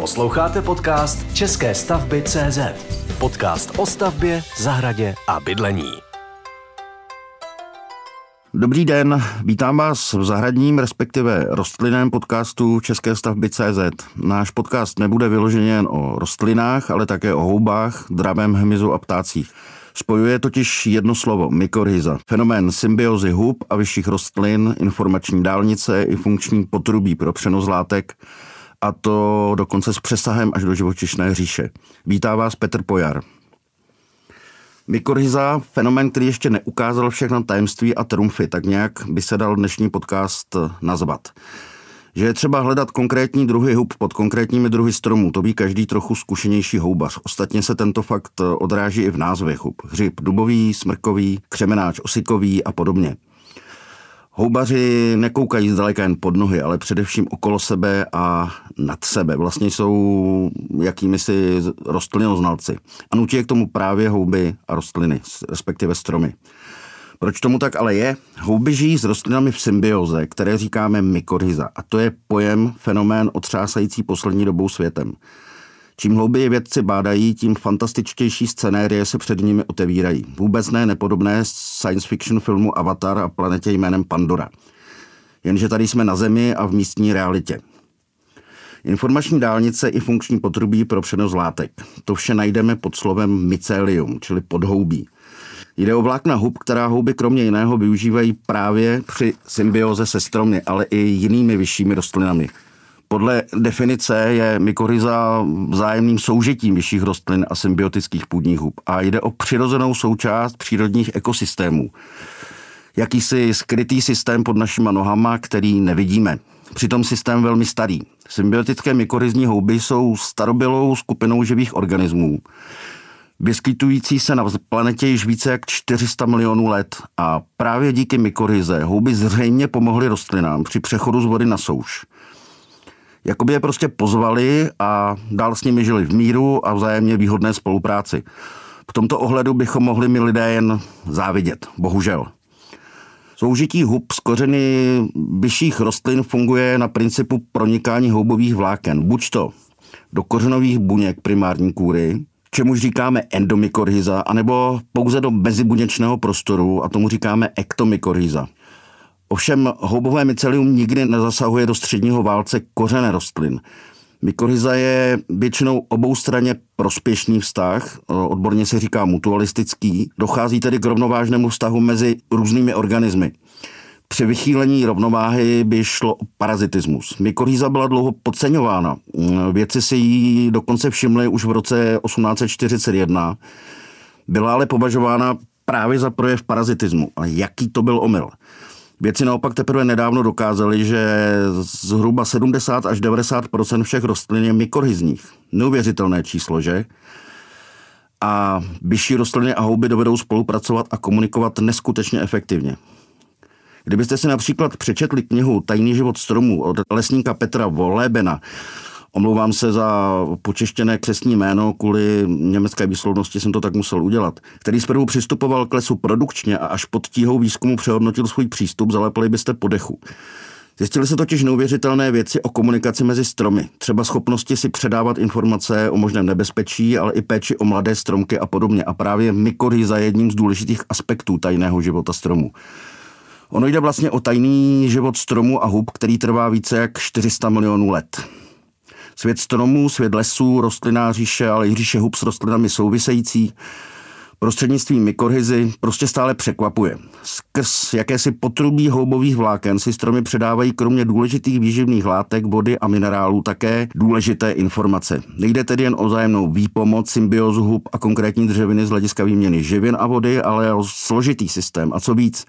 Posloucháte podcast České stavby CZ. Podcast o stavbě, zahradě a bydlení. Dobrý den, vítám vás v zahradním, respektive rostlinném podcastu České stavby CZ. Náš podcast nebude vyloženě jen o rostlinách, ale také o houbách, dravém hmyzu a ptácích. Spojuje totiž jedno slovo, mykorhiza. Fenomén symbiozy hub a vyšších rostlin, informační dálnice i funkční potrubí pro přenos látek a to dokonce s přesahem až do živočišné říše. Vítá vás Petr Pojar. Mikorhiza fenomen, který ještě neukázal všechno tajemství a trumfy, tak nějak by se dal dnešní podcast nazvat. Že je třeba hledat konkrétní druhy hub pod konkrétními druhy stromů, to ví každý trochu zkušenější houbař. Ostatně se tento fakt odráží i v názvech hub. Hřib dubový, smrkový, křemenáč osikový a podobně. Houbaři nekoukají zdaleka jen pod nohy, ale především okolo sebe a nad sebe. Vlastně jsou jakými si rostlinoznalci. A nutí je k tomu právě houby a rostliny, respektive stromy. Proč tomu tak ale je? Houby žijí s rostlinami v symbioze, které říkáme mykorhiza. A to je pojem, fenomén otřásající poslední dobou světem. Čím hlouběji vědci bádají, tím fantastičtější scénérie se před nimi otevírají. Vůbec ne nepodobné science fiction filmu Avatar a planetě jménem Pandora. Jenže tady jsme na Zemi a v místní realitě. Informační dálnice i funkční potrubí pro přenos látek. To vše najdeme pod slovem mycelium, čili podhoubí. Jde o vlákna hub, která houby kromě jiného využívají právě při symbioze se stromy, ale i jinými vyššími rostlinami. Podle definice je mykoryza vzájemným soužitím vyšších rostlin a symbiotických půdních hub a jde o přirozenou součást přírodních ekosystémů. Jakýsi skrytý systém pod našima nohama, který nevidíme. Přitom systém velmi starý. Symbiotické mykoryzní houby jsou starobylou skupinou živých organismů, vyskytující se na planetě již více jak 400 milionů let a právě díky mykoryze houby zřejmě pomohly rostlinám při přechodu z vody na souš. Jakoby je prostě pozvali a dál s nimi žili v míru a vzájemně výhodné spolupráci. V tomto ohledu bychom mohli mi lidé jen závidět, bohužel. Soužití hub z kořeny vyšších rostlin funguje na principu pronikání houbových vláken. Buď to do kořenových buněk primární kůry, čemuž říkáme endomikorhiza, anebo pouze do mezibuněčného prostoru a tomu říkáme ektomikorhiza. Ovšem houbové mycelium nikdy nezasahuje do středního válce kořené rostlin. Mykorhiza je většinou oboustranně prospěšný vztah, odborně se říká mutualistický, dochází tedy k rovnovážnému vztahu mezi různými organismy. Při vychýlení rovnováhy by šlo o parazitismus. Mykorhiza byla dlouho podceňována. Vědci si ji dokonce všimli už v roce 1841. Byla ale považována právě za projev parazitismu. A jaký to byl omyl? Věci naopak teprve nedávno dokázali, že zhruba 70 až 90 všech rostlin je mykorhizních. Neuvěřitelné číslo, že? A vyšší rostliny a houby dovedou spolupracovat a komunikovat neskutečně efektivně. Kdybyste si například přečetli knihu Tajný život stromů od lesníka Petra Volébena, Omlouvám se za počeštěné křesní jméno, kvůli německé výslovnosti jsem to tak musel udělat, který zprvu přistupoval k lesu produkčně a až pod tíhou výzkumu přehodnotil svůj přístup, zalepili byste podechu. Zjistili se totiž neuvěřitelné věci o komunikaci mezi stromy, třeba schopnosti si předávat informace o možném nebezpečí, ale i péči o mladé stromky a podobně. A právě mykorhiza je jedním z důležitých aspektů tajného života stromu. Ono jde vlastně o tajný život stromu a hub, který trvá více jak 400 milionů let svět stromů, svět lesů, rostliná říše, ale i říše hub s rostlinami související, prostřednictvím mikorhizy, prostě stále překvapuje. Skrz jakési potrubí houbových vláken si stromy předávají kromě důležitých výživných látek, vody a minerálů také důležité informace. Nejde tedy jen o zájemnou výpomoc, symbiozu hub a konkrétní dřeviny z hlediska výměny živin a vody, ale o složitý systém a co víc.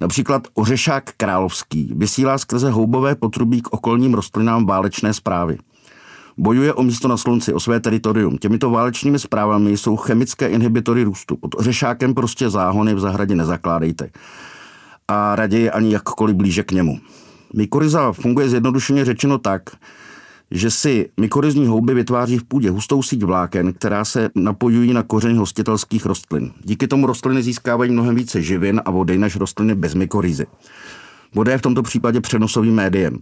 Například ořešák královský vysílá skrze houbové potrubí k okolním rostlinám válečné zprávy. Bojuje o místo na slunci, o své teritorium. Těmito válečnými zprávami jsou chemické inhibitory růstu. Pod řešákem prostě záhony v zahradě nezakládejte. A raději ani jakkoliv blíže k němu. Mykoryza funguje zjednodušeně řečeno tak, že si mykorizní houby vytváří v půdě hustou síť vláken, která se napojují na kořeň hostitelských rostlin. Díky tomu rostliny získávají mnohem více živin a vody než rostliny bez mikorizy. Voda je v tomto případě přenosovým médiem.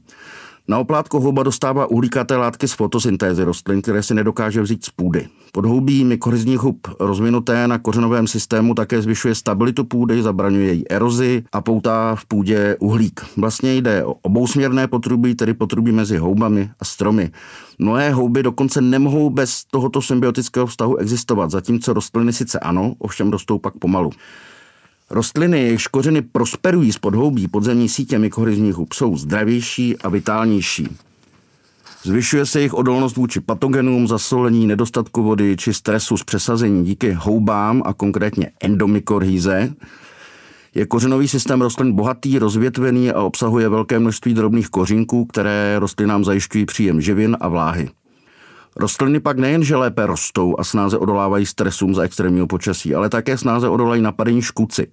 Na oplátku houba dostává uhlíkaté látky z fotosyntézy rostlin, které si nedokáže vzít z půdy. Podhoubí mykorhizních hub rozvinuté na kořenovém systému také zvyšuje stabilitu půdy, zabraňuje její erozi a poutá v půdě uhlík. Vlastně jde o obousměrné potrubí, tedy potrubí mezi houbami a stromy. Mnohé houby dokonce nemohou bez tohoto symbiotického vztahu existovat, zatímco rostliny sice ano, ovšem rostou pak pomalu. Rostliny, jejichž kořeny prosperují z podhoubí podzemní sítě mykorhizních hub, jsou zdravější a vitálnější. Zvyšuje se jejich odolnost vůči patogenům, zasolení, nedostatku vody či stresu z přesazení díky houbám a konkrétně endomykorhíze. Je kořenový systém rostlin bohatý, rozvětvený a obsahuje velké množství drobných kořínků, které rostlinám zajišťují příjem živin a vláhy. Rostliny pak nejenže lépe rostou a snáze odolávají stresům za extrémního počasí, ale také snáze odolají napadení škůci.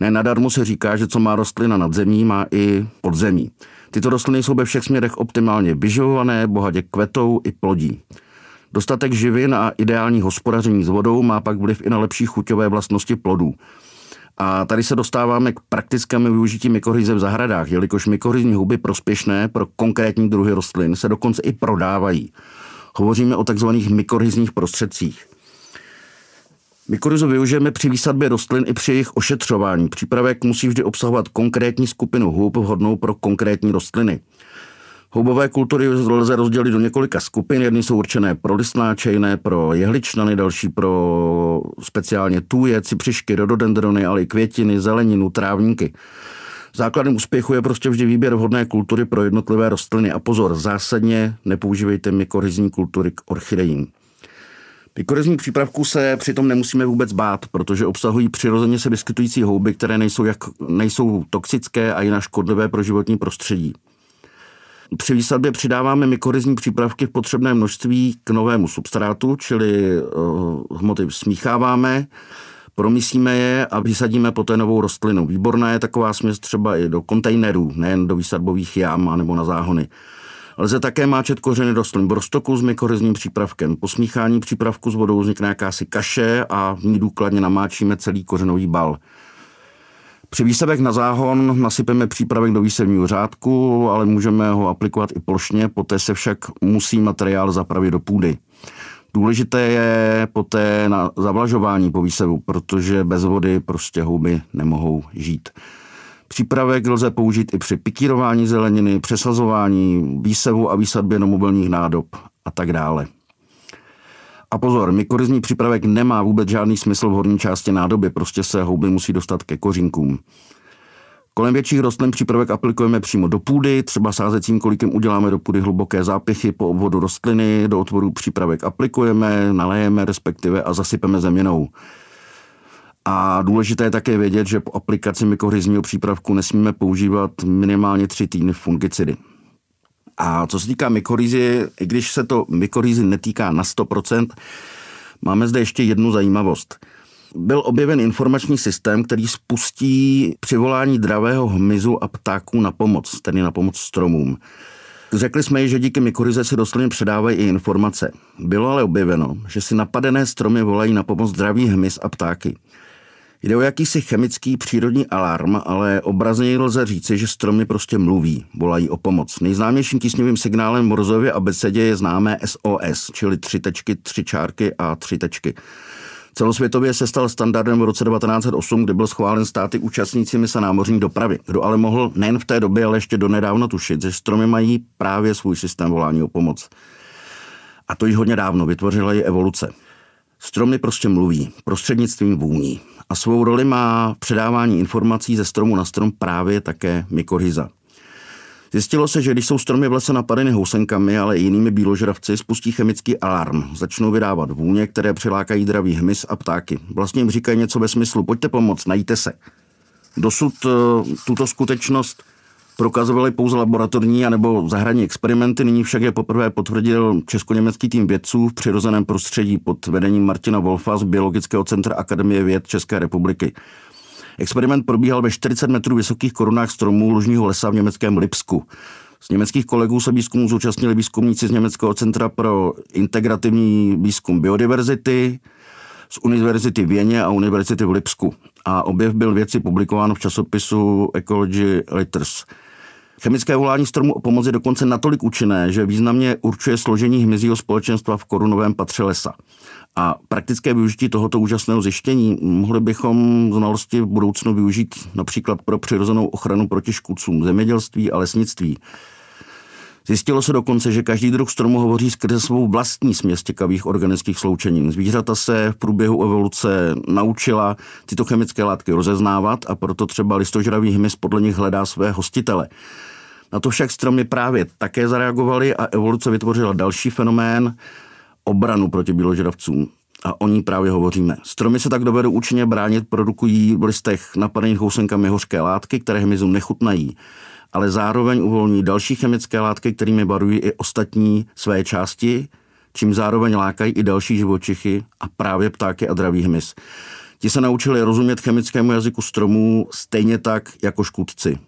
Ne nadarmo se říká, že co má rostlina nad zemí, má i pod zemí. Tyto rostliny jsou ve všech směrech optimálně vyživované, bohatě kvetou i plodí. Dostatek živin a ideální hospodaření s vodou má pak vliv i na lepší chuťové vlastnosti plodů. A tady se dostáváme k praktickému využití mykorhize v zahradách, jelikož mykorhizní huby prospěšné pro konkrétní druhy rostlin se dokonce i prodávají. Hovoříme o takzvaných mikorizních prostředcích. Mykorhizu využijeme při výsadbě rostlin i při jejich ošetřování. Přípravek musí vždy obsahovat konkrétní skupinu hub vhodnou pro konkrétní rostliny. Houbové kultury lze rozdělit do několika skupin. Jedny jsou určené pro listnáče, jiné pro jehličnany, další pro speciálně tuje, cipřišky, rododendrony, ale i květiny, zeleninu, trávníky. Základem úspěchu je prostě vždy výběr vhodné kultury pro jednotlivé rostliny. A pozor, zásadně nepoužívejte mikorizní kultury k orchidejím. Mikorizní přípravků se přitom nemusíme vůbec bát, protože obsahují přirozeně se vyskytující houby, které nejsou, jak, nejsou toxické a jinak škodlivé pro životní prostředí. Při výsadbě přidáváme mikorizní přípravky v potřebné množství k novému substrátu, čili uh, hmoty smícháváme promyslíme je a vysadíme poté novou rostlinu. Výborná je taková směs třeba i do kontejnerů, nejen do výsadbových jám nebo na záhony. Lze také máčet kořeny rostlin brostoku s mykoryzním přípravkem. Po smíchání přípravku s vodou vznikne jakási kaše a v ní důkladně namáčíme celý kořenový bal. Při výsevek na záhon nasypeme přípravek do výsevního řádku, ale můžeme ho aplikovat i plošně, poté se však musí materiál zapravit do půdy. Důležité je poté na zavlažování po výsevu, protože bez vody prostě houby nemohou žít. Přípravek lze použít i při pikírování zeleniny, přesazování, výsevu a výsadbě do mobilních nádob a tak dále. A pozor, mykorizní přípravek nemá vůbec žádný smysl v horní části nádoby, prostě se houby musí dostat ke kořínkům. Kolem větších rostlin přípravek aplikujeme přímo do půdy, třeba sázecím kolikem uděláme do půdy hluboké zápěchy po obvodu rostliny, do otvorů přípravek aplikujeme, nalejeme respektive a zasypeme zeměnou. A důležité je také vědět, že po aplikaci mykorhizního přípravku nesmíme používat minimálně tři týdny fungicidy. A co se týká mykorhizy, i když se to mykorhizy netýká na 100%, máme zde ještě jednu zajímavost – byl objeven informační systém, který spustí přivolání dravého hmyzu a ptáků na pomoc, tedy na pomoc stromům. Řekli jsme že díky mykoryze si rostliny předávají i informace. Bylo ale objeveno, že si napadené stromy volají na pomoc zdraví hmyz a ptáky. Jde o jakýsi chemický přírodní alarm, ale obrazně lze říci, že stromy prostě mluví, volají o pomoc. Nejznámějším tísňovým signálem v Morzově abecedě je známé SOS, čili tři tečky, tři čárky a tři tečky. Celosvětově se stal standardem v roce 1908, kdy byl schválen státy účastnícími se námořní dopravy. Kdo ale mohl nejen v té době, ale ještě donedávno tušit, že stromy mají právě svůj systém volání o pomoc. A to již hodně dávno vytvořila i evoluce. Stromy prostě mluví prostřednictvím vůní. A svou roli má předávání informací ze stromu na strom právě také mykorhiza. Zjistilo se, že když jsou stromy v lese napadeny housenkami, ale i jinými bíložravci, spustí chemický alarm. Začnou vydávat vůně, které přilákají dravý hmyz a ptáky. Vlastně jim říkají něco ve smyslu, pojďte pomoct, najte se. Dosud eh, tuto skutečnost prokazovaly pouze laboratorní anebo zahradní experimenty, nyní však je poprvé potvrdil česko-německý tým vědců v přirozeném prostředí pod vedením Martina Wolfa z Biologického centra Akademie věd České republiky. Experiment probíhal ve 40 metrů vysokých korunách stromů ložního lesa v německém Lipsku. Z německých kolegů se výzkumu zúčastnili výzkumníci z Německého centra pro integrativní výzkum biodiverzity, z univerzity v Věně a univerzity v Lipsku. A objev byl věci publikován v časopisu Ecology Letters. Chemické volání stromu o pomoc je dokonce natolik účinné, že významně určuje složení hmyzího společenstva v korunovém patře lesa. A praktické využití tohoto úžasného zjištění mohli bychom znalosti v budoucnu využít například pro přirozenou ochranu proti škůdcům zemědělství a lesnictví. Zjistilo se dokonce, že každý druh stromu hovoří skrze svou vlastní směs těkavých organických sloučenin. Zvířata se v průběhu evoluce naučila tyto chemické látky rozeznávat a proto třeba listožravý hmyz podle nich hledá své hostitele. Na to však stromy právě také zareagovaly a evoluce vytvořila další fenomén, obranu proti bíložravcům. A o ní právě hovoříme. Stromy se tak dovedou účinně bránit, produkují v listech napadených housenkami hořké látky, které hmyzu nechutnají ale zároveň uvolní další chemické látky, kterými barují i ostatní své části, čím zároveň lákají i další živočichy a právě ptáky a dravý hmyz. Ti se naučili rozumět chemickému jazyku stromů stejně tak jako škůdci.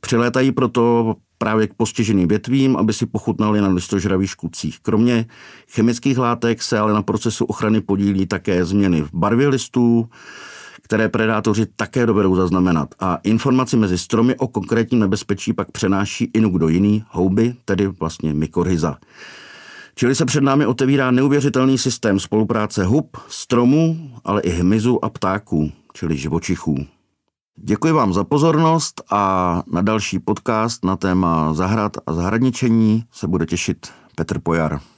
Přilétají proto právě k postiženým větvím, aby si pochutnali na listožravých škůdcích. Kromě chemických látek se ale na procesu ochrany podílí také změny v barvě listů, které predátoři také dovedou zaznamenat a informaci mezi stromy o konkrétním nebezpečí pak přenáší i kdo jiný, houby, tedy vlastně mykorhiza. Čili se před námi otevírá neuvěřitelný systém spolupráce hub, stromů, ale i hmyzu a ptáků, čili živočichů. Děkuji vám za pozornost a na další podcast na téma zahrad a zahradničení se bude těšit Petr Pojar.